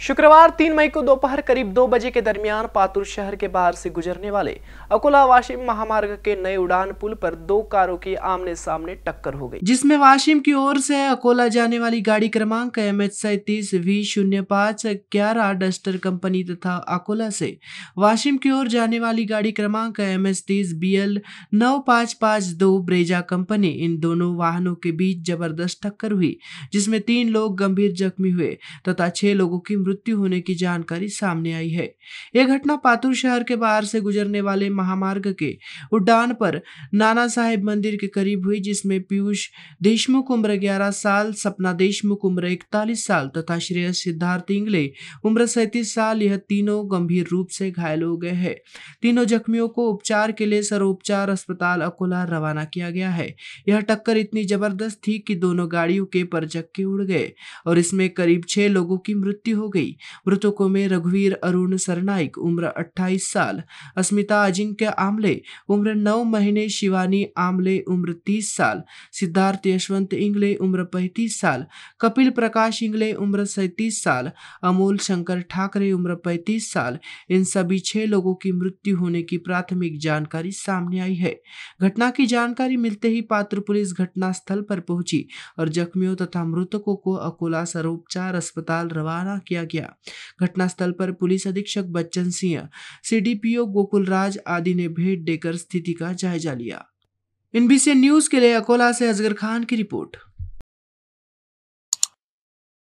शुक्रवार तीन मई को दोपहर करीब दो बजे के दरमियान पातुर शहर के बाहर से गुजरने वाले अकोला वाशिम महामार्ग के नए उड़ान पुल पर दो कारों की आमने सामने टक्कर हो गई जिसमें वाशिम की ओर से अकोला जाने वाली गाड़ी क्रमांक एम एच सैतीस वी शून्य पाँच ग्यारह डस्टर कंपनी तथा अकोला से वाशिम की ओर जाने वाली गाड़ी क्रमांक एम एच तीस बी एल नौ पाँच पाँच दो ब्रेजा कंपनी इन दोनों वाहनों के बीच जबरदस्त टक्कर हुई जिसमें तीन लोग गंभीर जख्मी हुए तथा छह लोगों की मृत्यु होने की जानकारी सामने आई है यह घटना पातुर शहर के बाहर से गुजरने वाले महामार्ग के उड्डान पर नाना साहेब मंदिर के करीब हुई जिसमें पीयूष देशमुख उम्र ग्यारह साल सपना देशमुख उम्र इकतालीस साल तथा श्रेय सिद्धार्थ इंगले उम्र सैतीस साल यह तीनों गंभीर रूप से घायल हो गए हैं तीनों जख्मियों को उपचार के लिए सरोपचार अस्पताल अकोला रवाना किया गया है यह टक्कर इतनी जबरदस्त थी कि दोनों गाड़ियों के परचक्के उड़ गए और इसमें करीब छह लोगों की मृत्यु हो गई मृतकों में रघुवीर अरुण सरनाइक उम्र 28 साल अस्मिता अजिंक्य आमले उम्र 9 महीने शिवानी आमले उम्र 30 साल सिद्धार्थ यशवंत इंगले उम्र 35 साल कपिल प्रकाश इंगले उम्र सैंतीस साल अमोल शंकर ठाकरे उम्र 35 साल इन सभी छह लोगों की मृत्यु होने की प्राथमिक जानकारी सामने आई है घटना की जानकारी मिलते ही पात्र पुलिस घटना स्थल पर पहुंची और जख्मियों तथा मृतकों को अकोला सरोपचार अस्पताल रवाना किया किया गया घटनास्थल पर पुलिस अधीक्षक बच्चन सिंह सीडीपीओ राज आदि ने भेंट देकर स्थिति का जायजा लिया एनबीसी न्यूज के लिए अकोला से अजगर खान की रिपोर्ट